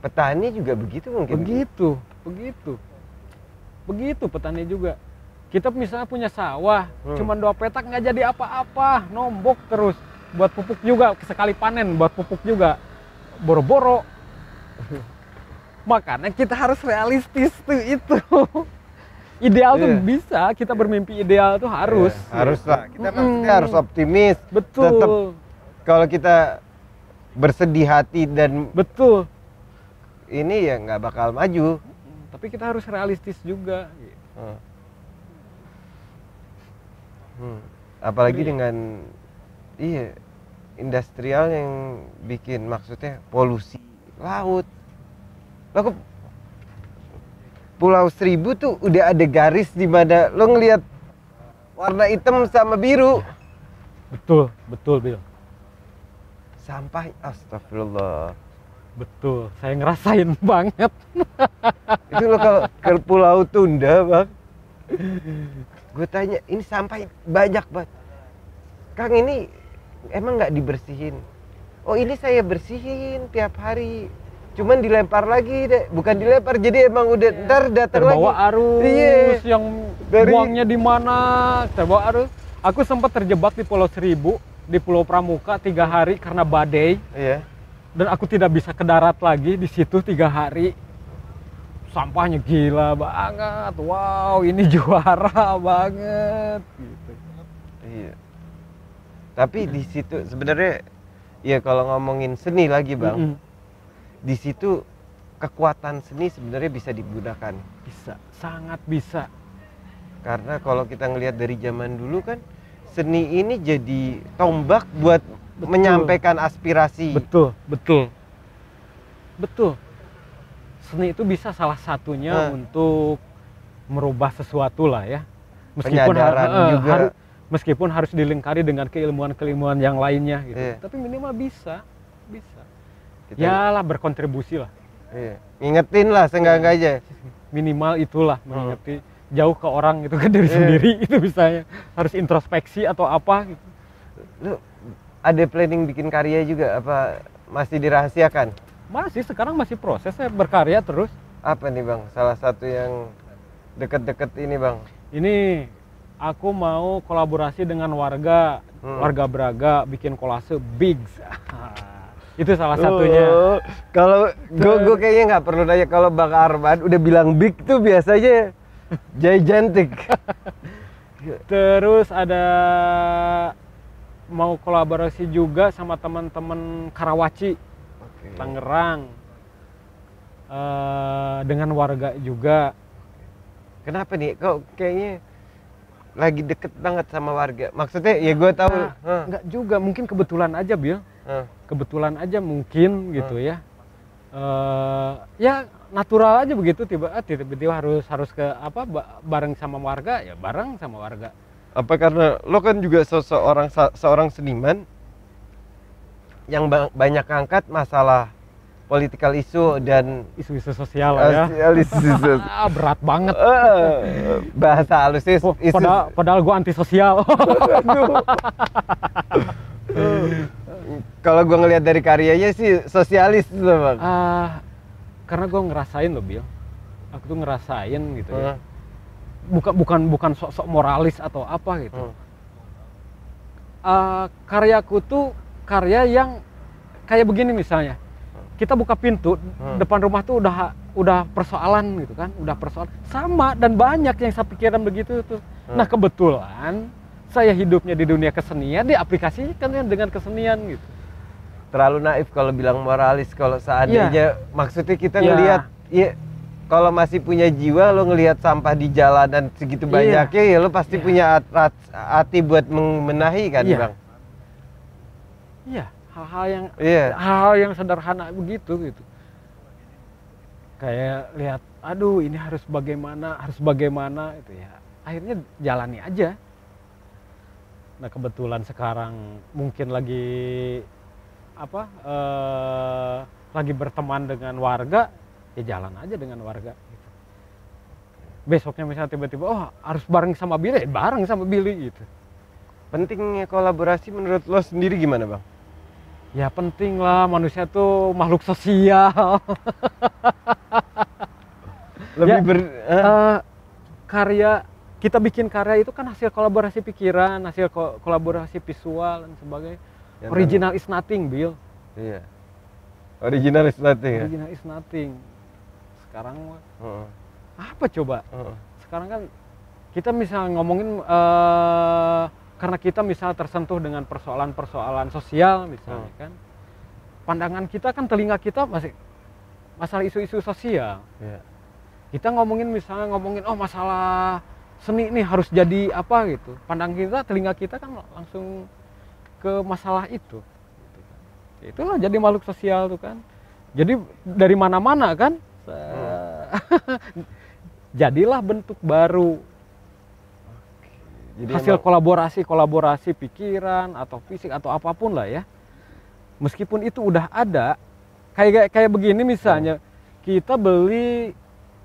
petani juga begitu mungkin begitu begitu begitu petani juga kita misalnya punya sawah hmm. cuma dua petak nggak jadi apa-apa nombok terus buat pupuk juga sekali panen buat pupuk juga boro-boro makanya kita harus realistis tuh itu ideal yeah. tuh iya. bisa kita bermimpi ideal tuh harus yeah, harus lah iya, kita mm. -hmm. harus optimis betul kalau kita bersedih hati dan betul ini ya nggak bakal maju tapi kita harus realistis juga gitu. hmm. hmm. apalagi Jadi, dengan iya industrial yang bikin maksudnya polusi laut lo Pulau Seribu tuh udah ada garis di mana lo ngelihat warna hitam sama biru betul betul Bill Sampai astagfirullah Betul, saya ngerasain banget. itu lo kalau ke Pulau Tunda, Bang. Gue tanya, ini sampai banyak bang, Kang ini emang nggak dibersihin? Oh ini saya bersihin tiap hari. Cuman dilempar lagi deh, bukan dilempar. Jadi emang udah yeah. ntar datang lagi. Terbawa arus yeah. yang Dari... buangnya di mana? Terbawa arus. Aku sempat terjebak di Pulau Seribu, di Pulau Pramuka tiga hari karena badai. Yeah dan aku tidak bisa ke darat lagi di situ tiga hari sampahnya gila banget wow ini juara banget gitu iya tapi di situ sebenarnya ya kalau ngomongin seni lagi bang mm -hmm. di situ kekuatan seni sebenarnya bisa digunakan bisa sangat bisa karena kalau kita ngelihat dari zaman dulu kan seni ini jadi tombak buat betul. menyampaikan aspirasi. Betul, betul. Betul. Seni itu bisa salah satunya nah. untuk merubah sesuatu lah ya. Meskipun har juga. Har meskipun harus dilingkari dengan keilmuan-keilmuan yang lainnya gitu. Yeah. Tapi minimal bisa, bisa. Gitu. Yalah berkontribusi lah. Iya. Ingetin lah seenggak iya. aja. Minimal itulah mengingeti hmm. jauh ke orang itu kan dari yeah. sendiri itu bisanya harus introspeksi atau apa gitu ada planning bikin karya juga apa masih dirahasiakan? Masih sekarang masih proses saya berkarya terus. Apa nih Bang? Salah satu yang deket-deket ini Bang. Ini aku mau kolaborasi dengan warga hmm. warga Braga bikin kolase big. itu salah oh, satunya. kalau gue gue kayaknya nggak perlu nanya kalau Bang Arman udah bilang big tuh biasanya gigantic. terus ada mau kolaborasi juga sama teman-teman Karawaci, okay. Tangerang, uh, dengan warga juga. Kenapa nih? Kok kayaknya lagi deket banget sama warga. Maksudnya ya gue tahu. Nah, huh. Enggak juga, mungkin kebetulan aja, Bill. Huh. Kebetulan aja mungkin gitu ya. Uh, ya natural aja begitu eh, tiba-tiba harus harus ke apa bareng sama warga ya bareng sama warga apa karena lo kan juga seseorang seorang seniman yang banyak angkat masalah political isu dan isu-isu sosial uh, ya isu -isu. Eh, ya. berat banget uh, bahasa halusnya oh, isu padahal, padahal gue antisosial kalau gue ngelihat dari karyanya sih sosialis loh bang uh, karena gue ngerasain loh Bill aku tuh ngerasain gitu uh. ya bukan bukan bukan sok-sok moralis atau apa gitu hmm. uh, karyaku tuh karya yang kayak begini misalnya kita buka pintu hmm. depan rumah tuh udah udah persoalan gitu kan udah persoalan sama dan banyak yang saya pikirkan begitu tuh hmm. nah kebetulan saya hidupnya di dunia kesenian kan dengan kesenian gitu terlalu naif kalau bilang moralis kalau seandainya yeah. maksudnya kita yeah. ngelihat ya kalau masih punya jiwa lo ngelihat sampah di jalan dan segitu yeah. banyaknya ya lo pasti yeah. punya hati buat membenahi kan yeah. bang iya yeah. hal-hal yang yeah. hal-hal yang sederhana begitu gitu kayak lihat aduh ini harus bagaimana harus bagaimana itu ya akhirnya jalani aja nah kebetulan sekarang mungkin lagi apa uh, lagi berteman dengan warga ya jalan aja dengan warga gitu. besoknya misalnya tiba-tiba oh harus bareng sama Billy ya bareng sama Billy gitu pentingnya kolaborasi menurut lo sendiri gimana bang ya penting lah manusia tuh makhluk sosial lebih ya, ber uh, karya kita bikin karya itu kan hasil kolaborasi pikiran, hasil ko kolaborasi visual dan sebagainya. Ya, Original is nothing, Bill. Iya. Original is nothing. Ya? Original ya? is nothing sekarang uh. apa coba uh. sekarang kan kita misal ngomongin uh, karena kita misal tersentuh dengan persoalan-persoalan sosial misalnya uh. kan pandangan kita kan telinga kita masih masalah isu-isu sosial yeah. kita ngomongin misalnya ngomongin oh masalah seni nih harus jadi apa gitu pandang kita telinga kita kan langsung ke masalah itu gitu kan. ya itulah jadi makhluk sosial tuh kan jadi dari mana-mana kan jadilah bentuk baru Jadi hasil kolaborasi kolaborasi pikiran atau fisik atau apapun lah ya meskipun itu udah ada kayak kayak begini misalnya hmm. kita beli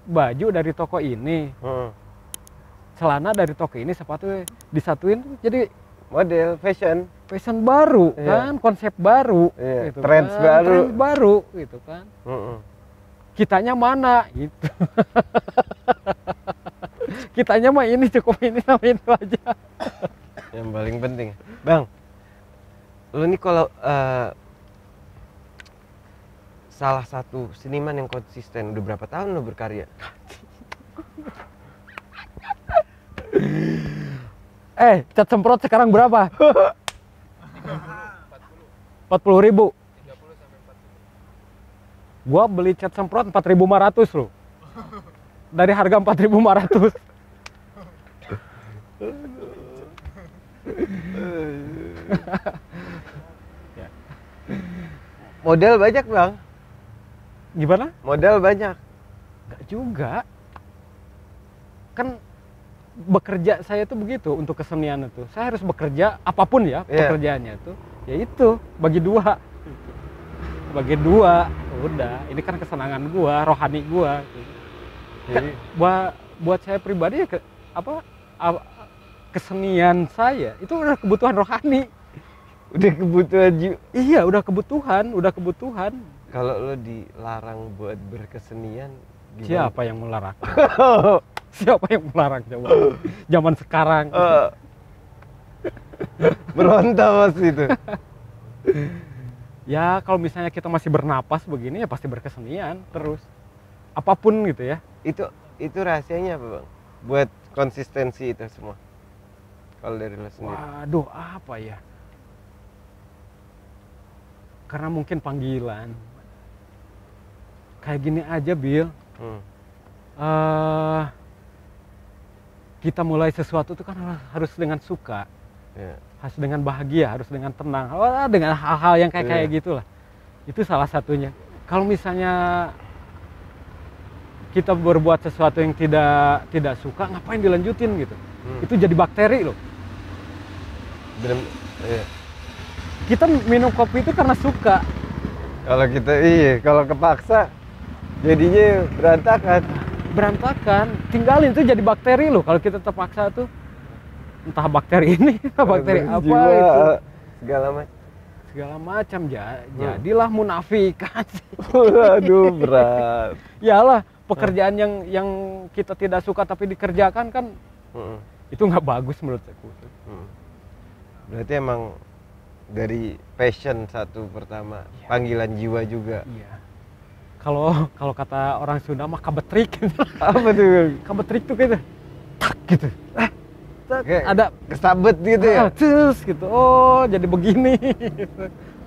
baju dari toko ini hmm. celana dari toko ini sepatu disatuin jadi model fashion fashion baru yeah. kan konsep baru yeah. gitu trends kan. baru trends baru gitu kan hmm, hmm kitanya mana gitu kitanya mah ini cukup ini sama itu aja yang paling penting bang lu nih kalau uh, salah satu seniman yang konsisten udah berapa tahun lu berkarya eh cat semprot sekarang berapa 40 ribu Gua beli cat semprot 4500 loh dari harga 4500 model modal banyak bang gimana model banyak gak juga kan bekerja saya tuh begitu untuk kesenian itu saya harus bekerja apapun ya yeah. pekerjaannya ya itu yaitu bagi dua bagi dua udah ini kan kesenangan gua rohani gua jadi buat buat saya pribadi ya ke, apa kesenian saya itu udah kebutuhan rohani udah kebutuhan iya udah kebutuhan udah kebutuhan kalau lo dilarang buat berkesenian gimana? siapa yang melarang siapa yang melarang coba zaman sekarang uh, berontak mas itu ya kalau misalnya kita masih bernapas begini ya pasti berkesenian terus apapun gitu ya itu itu rahasianya apa bang buat konsistensi itu semua kalau dari lo sendiri waduh apa ya karena mungkin panggilan kayak gini aja Bill hmm. uh, kita mulai sesuatu itu kan harus dengan suka yeah harus dengan bahagia, harus dengan tenang, oh, ah, dengan hal-hal yang kayak kayak yeah. gitulah. Itu salah satunya. Kalau misalnya kita berbuat sesuatu yang tidak tidak suka, ngapain dilanjutin gitu? Hmm. Itu jadi bakteri loh. Benar. iya. Kita minum kopi itu karena suka. Kalau kita iya, kalau kepaksa jadinya berantakan. Berantakan, tinggalin itu jadi bakteri loh kalau kita terpaksa tuh entah bakteri ini bakteri apa itu eh, segala macam segala macam ja, hmm. jadilah munafik aduh berat lah pekerjaan yang yang kita tidak suka tapi dikerjakan kan hmm. itu nggak bagus menurut aku hmm. berarti emang dari passion satu pertama ya. panggilan jiwa juga iya kalau kalau kata orang Sunda mah kabetrik apa tuh kabetrik tuh gitu tak gitu eh ada kesabet gitu ya. Terus ah, gitu. Oh, jadi begini.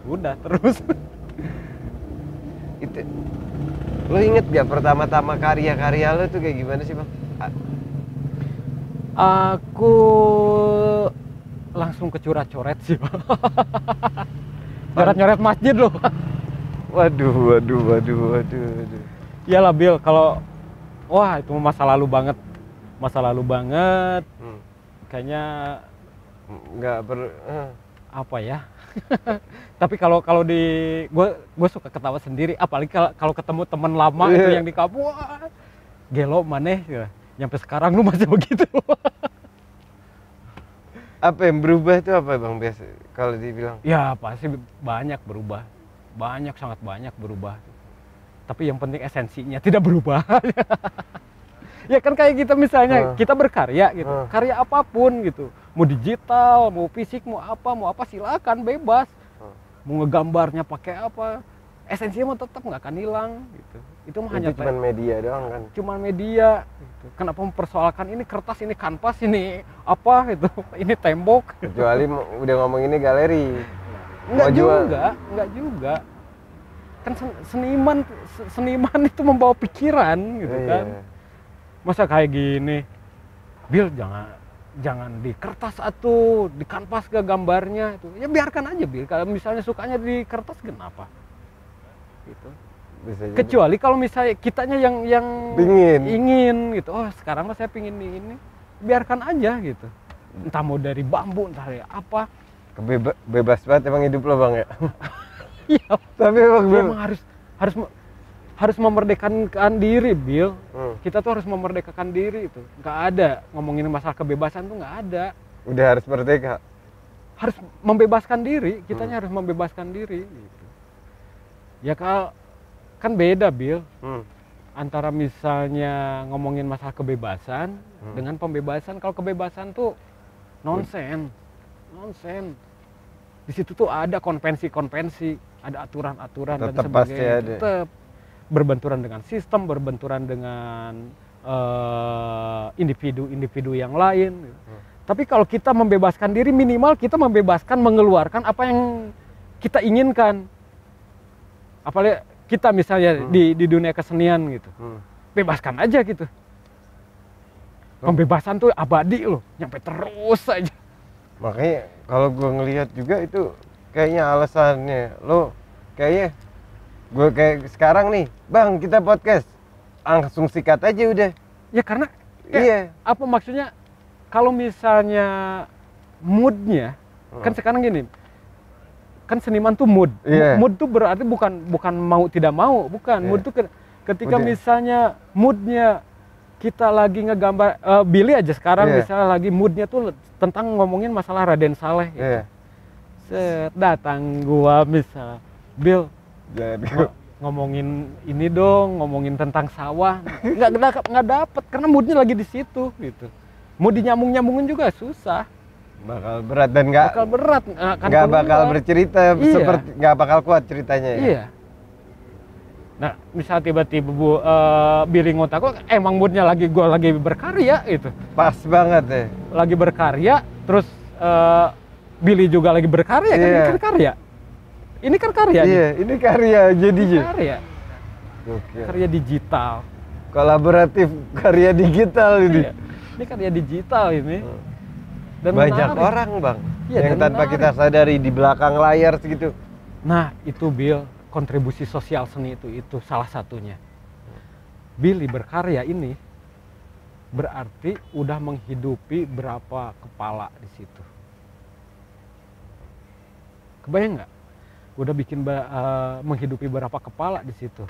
Udah terus. Itu lo inget gak pertama-tama karya-karya lo tuh kayak gimana sih bang? Aku langsung kecurah coret sih bang. coret nyoret masjid loh. Waduh, waduh, waduh, waduh, waduh. Iyalah Bill, kalau wah itu masa lalu banget, masa lalu banget kayaknya nggak ber eh. apa ya tapi kalau kalau di gue suka ketawa sendiri apalagi kalau ketemu temen lama iya. itu yang di kampung gelo maneh ya. nyampe sekarang lu masih begitu apa yang berubah itu apa bang biasa kalau dibilang ya pasti banyak berubah banyak sangat banyak berubah tapi yang penting esensinya tidak berubah ya kan kayak kita gitu misalnya uh. kita berkarya gitu uh. karya apapun gitu mau digital mau fisik mau apa mau apa silakan bebas uh. mau ngegambarnya pakai apa esensinya mau tetap nggak akan hilang gitu itu mah hanya cuma media doang kan cuma media gitu. kenapa mempersoalkan ini kertas ini kanvas ini apa gitu ini tembok gitu. udah ngomong ini galeri nggak juga nggak juga kan seniman seniman itu membawa pikiran gitu eh, kan iya masa kayak gini Bill jangan jangan di kertas atau di kanvas ke gambarnya itu ya biarkan aja Bill kalau misalnya sukanya di kertas kenapa gitu Bisa kecuali kalau misalnya kitanya yang yang ingin ingin gitu oh sekarang mah saya pingin ini biarkan aja gitu entah mau dari bambu entah dari apa Kebeba bebas banget emang hidup lo bang ya iya tapi emang, emang harus harus harus memerdekakan diri, Bill. Hmm. Kita tuh harus memerdekakan diri itu. Gak ada ngomongin masalah kebebasan tuh gak ada. Udah harus merdeka. Harus membebaskan diri. Kita hmm. harus membebaskan diri. Gitu. Ya kalau kan beda, Bill. Hmm. Antara misalnya ngomongin masalah kebebasan hmm. dengan pembebasan. Kalau kebebasan tuh nonsen, hmm. nonsen. Di situ tuh ada konvensi-konvensi, ada aturan-aturan dan sebagainya. Tetap berbenturan dengan sistem, berbenturan dengan individu-individu eh, uh, yang lain. Hmm. Tapi kalau kita membebaskan diri minimal kita membebaskan mengeluarkan apa yang kita inginkan. Apalagi kita misalnya hmm. di di dunia kesenian gitu. Hmm. Bebaskan aja gitu. Pembebasan tuh abadi loh, nyampe terus aja. Makanya kalau gue ngelihat juga itu kayaknya alasannya lo kayaknya gue kayak sekarang nih bang kita podcast langsung sikat aja udah ya karena kayak, iya apa maksudnya kalau misalnya moodnya kan hmm. kan sekarang gini kan seniman tuh mood yeah. mood tuh berarti bukan bukan mau tidak mau bukan yeah. mood iya. tuh ketika mood misalnya moodnya kita lagi ngegambar uh, Billy aja sekarang yeah. misalnya lagi moodnya tuh tentang ngomongin masalah Raden Saleh yeah. Gitu. ya. set datang gua misal Bill jadi ngomongin ini dong, ngomongin tentang sawah, nggak nggak nggak dapet karena moodnya lagi di situ gitu. Mau dinyambung nyambungin juga susah. Bakal berat dan nggak bakal berat, eh, nggak bakal bercerita iya. seperti nggak bakal kuat ceritanya ya. Iya. Nah, misal tiba-tiba bu uh, eh, biring otakku emang moodnya lagi gue lagi berkarya gitu. Pas banget ya. Lagi berkarya, terus uh, Billy juga lagi berkarya kan? iya. kan, berkarya ini kan karya. Iya, nih. ini karya jadi ini karya. Oke. Karya digital. Kolaboratif karya digital ini. Ini iya. Ini karya digital ini. Hmm. Dan banyak menarik. orang, Bang, ya, yang tanpa menarik. kita sadari di belakang layar segitu. Nah, itu Bill, kontribusi sosial seni itu itu salah satunya. Billy berkarya ini berarti udah menghidupi berapa kepala di situ. Kebayang nggak? udah bikin uh, menghidupi berapa kepala di situ.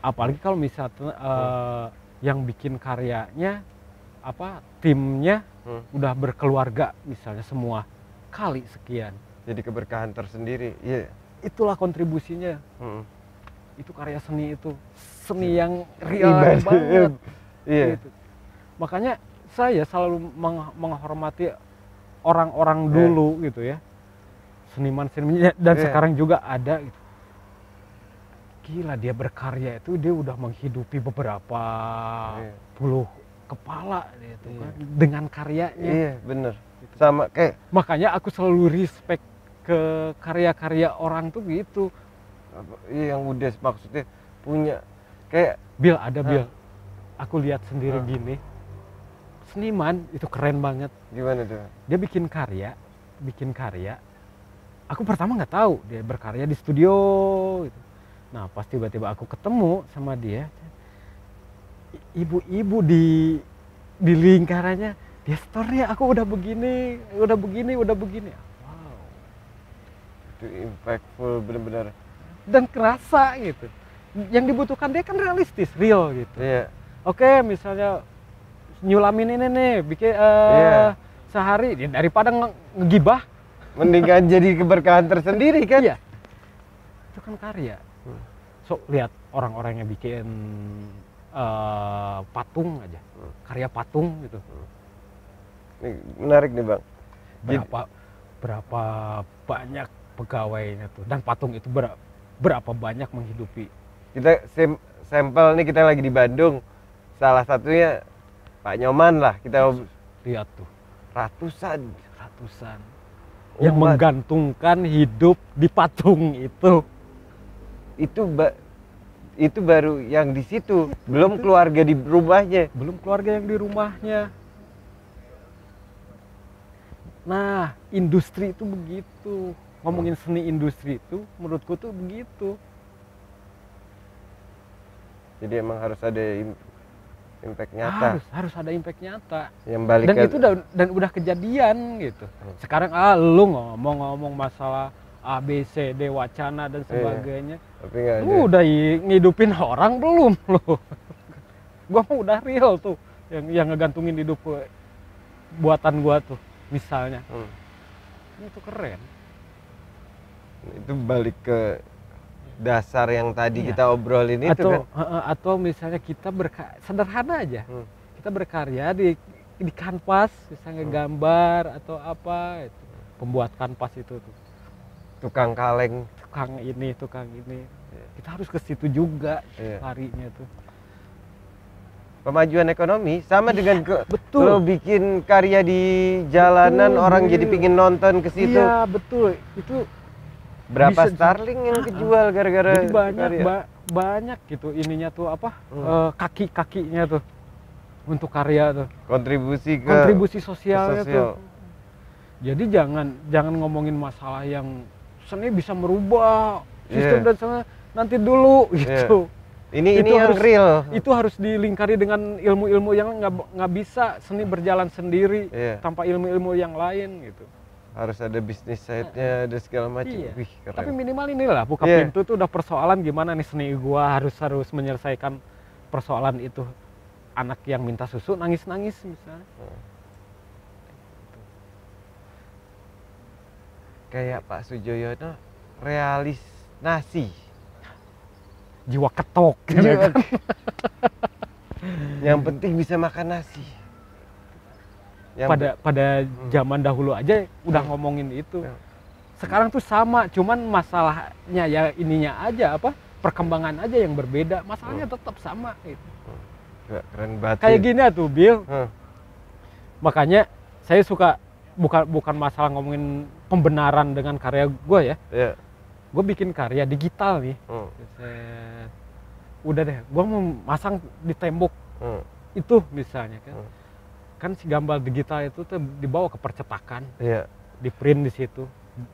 Apalagi kalau misalnya uh, eh, hmm. yang bikin karyanya apa timnya hmm. udah berkeluarga misalnya semua kali sekian. Jadi keberkahan tersendiri. Iya. Yeah. Itulah kontribusinya. Hmm. Itu karya seni itu seni yeah. yang real banget. Iya. yeah. Gitu. Makanya saya selalu meng menghormati orang-orang yeah. dulu gitu ya seniman seniman dan yeah. sekarang juga ada gitu. Gila dia berkarya itu dia udah menghidupi beberapa yeah. puluh kepala itu yeah. kan iya. dengan karyanya. Iya, yeah, bener. Gitu. Sama kayak makanya aku selalu respect ke karya-karya orang tuh gitu. Iya yang udah maksudnya punya kayak Bill ada Bill. Aku lihat sendiri huh? gini. Seniman itu keren banget. Gimana tuh? Dia bikin karya, bikin karya aku pertama nggak tahu dia berkarya di studio gitu. Nah pas tiba-tiba aku ketemu sama dia, ibu-ibu di di lingkarannya dia story ya, aku udah begini, udah begini, udah begini. Wow, itu impactful benar-benar Dan kerasa gitu. Yang dibutuhkan dia kan realistis, real gitu. Iya. Oke, misalnya nyulamin ini nih, bikin uh, eh, yeah. sehari daripada ngegibah mendingan jadi keberkahan tersendiri kan iya itu kan karya hmm. so lihat orang-orang yang bikin uh, patung aja hmm. karya patung gitu hmm. ini menarik nih bang berapa berapa banyak pegawainya tuh dan patung itu ber, berapa banyak menghidupi kita sim, sampel nih kita lagi di Bandung salah satunya Pak Nyoman lah kita lihat tuh ratusan ratusan yang menggantungkan hidup di patung itu itu ba itu baru yang di situ belum keluarga di rumahnya belum keluarga yang di rumahnya nah industri itu begitu ngomongin seni industri itu menurutku tuh begitu jadi emang harus ada impact nyata harus harus ada impact nyata yang balik dan ke... itu dan, dan udah kejadian gitu hmm. sekarang ah lu ngomong-ngomong masalah a b c D wacana dan iya. sebagainya iya, tapi gak lu udah ngidupin orang belum lu gua mau udah real tuh yang yang ngegantungin hidup gue buatan gua tuh misalnya hmm. itu keren itu balik ke dasar yang tadi iya. kita obrolin itu atau, kan? atau misalnya kita berka sederhana aja hmm. kita berkarya di di kanvas misalnya hmm. gambar atau apa itu. pembuat kanvas itu tuh tukang kaleng tukang ini tukang ini yeah. kita harus ke situ juga yeah. larinya tuh pemajuan ekonomi sama iya, dengan ke, betul. lo bikin karya di jalanan betul, orang betul. jadi pingin nonton ke situ iya betul itu berapa bisa, starling yang kejual gara-gara uh, banyak ya? Ba banyak gitu ininya tuh apa hmm. uh, eh, kaki kakinya tuh untuk karya tuh kontribusi ke kontribusi sosial. tuh jadi jangan jangan ngomongin masalah yang seni bisa merubah sistem yeah. dan sana nanti dulu iya. gitu yeah. ini itu ini harus, real itu harus dilingkari dengan ilmu-ilmu yang nggak nggak bisa seni berjalan sendiri yeah. tanpa ilmu-ilmu yang lain gitu harus ada bisnis side-nya, ada segala macam. Iya. Wih, keren. Tapi minimal inilah buka yeah. pintu itu udah persoalan gimana nih seni gua harus harus menyelesaikan persoalan itu. Anak yang minta susu nangis-nangis misalnya. Hmm. Kayak Pak Sujoyono realis nasi. Jiwa ketok. Jiwa. Ya kan? yang penting bisa makan nasi yang pada pada hmm. zaman dahulu aja udah hmm. ngomongin itu ya. sekarang tuh sama cuman masalahnya ya ininya aja apa perkembangan aja yang berbeda masalahnya hmm. tetap sama itu. keren banget kayak ya. gini tuh Bill hmm. makanya saya suka bukan bukan masalah ngomongin pembenaran dengan karya gue ya yeah. gue bikin karya digital nih hmm. udah deh gue mau masang di tembok hmm. itu misalnya kan hmm kan si gambar digital itu tuh dibawa ke percetakan iya. di print di situ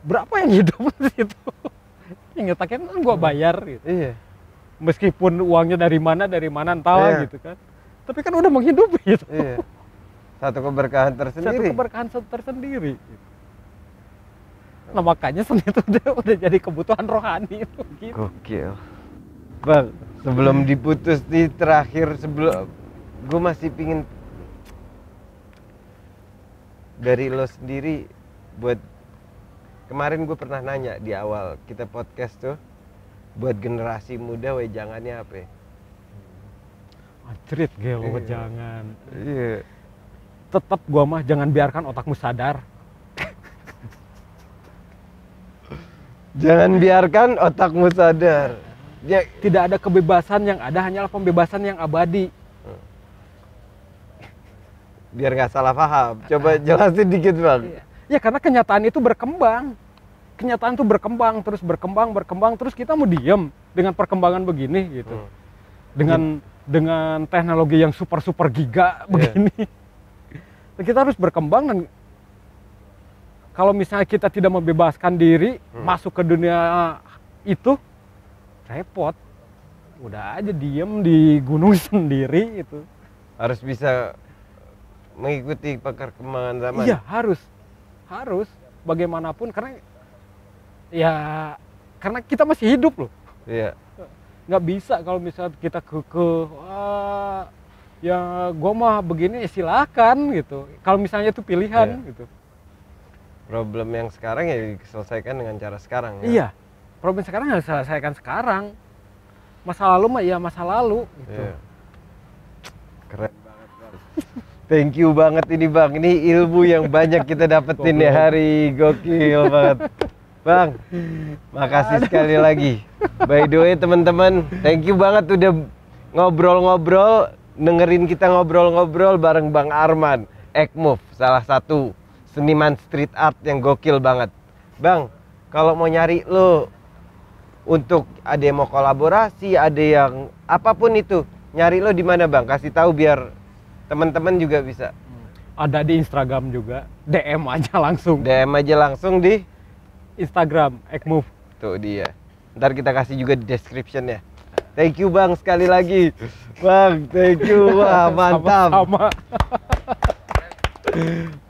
berapa yang hidup di situ yang ngetakin kan gua bayar gitu iya. meskipun uangnya dari mana dari mana entah iya. gitu kan tapi kan udah menghidupi gitu iya. satu keberkahan tersendiri satu keberkahan tersendiri gitu. nah makanya seni itu udah, udah jadi kebutuhan rohani itu gitu. gokil bang sebelum diputus di terakhir sebelum gue masih pingin dari lo sendiri buat kemarin gue pernah nanya di awal kita podcast tuh buat generasi muda wejangannya apa ya? Hmm. Anjrit lo, yeah. wejangan. Iya. Yeah. Tetap gua mah jangan biarkan otakmu sadar. jangan biarkan otakmu sadar. Ya. Tidak ada kebebasan yang ada hanyalah pembebasan yang abadi biar nggak salah paham. Coba ah. jelasin dikit bang. Iya. Ya karena kenyataan itu berkembang, kenyataan itu berkembang terus berkembang berkembang terus kita mau diem dengan perkembangan begini gitu, hmm. dengan dengan teknologi yang super super giga iya. begini. Yeah. kita harus berkembang dan kalau misalnya kita tidak membebaskan diri hmm. masuk ke dunia itu repot. Udah aja diem di gunung sendiri itu. Harus bisa mengikuti perkembangan zaman. Iya, harus. Harus bagaimanapun karena ya karena kita masih hidup loh. Iya. Nggak bisa kalau misalnya kita ke, wah ya gua mah begini ya silakan gitu. Kalau misalnya itu pilihan iya. gitu. Problem yang sekarang ya diselesaikan dengan cara sekarang ya. Iya. Problem sekarang harus ya diselesaikan sekarang. Masa lalu mah ya masa lalu gitu. Iya. Keren banget. banget. Thank you banget ini Bang. Ini ilmu yang banyak kita dapetin ya hari gokil banget. Bang, makasih Aduh. sekali lagi. By the way teman-teman, thank you banget udah ngobrol-ngobrol, dengerin kita ngobrol-ngobrol bareng Bang Arman, Ekmove, salah satu seniman street art yang gokil banget. Bang, kalau mau nyari lo untuk ada yang mau kolaborasi, ada yang apapun itu, nyari lo di mana Bang? Kasih tahu biar teman-teman juga bisa ada di Instagram juga DM aja langsung DM aja langsung di Instagram Ekmove tuh dia ntar kita kasih juga di description ya thank you bang sekali lagi bang thank you wah mantap sama, sama.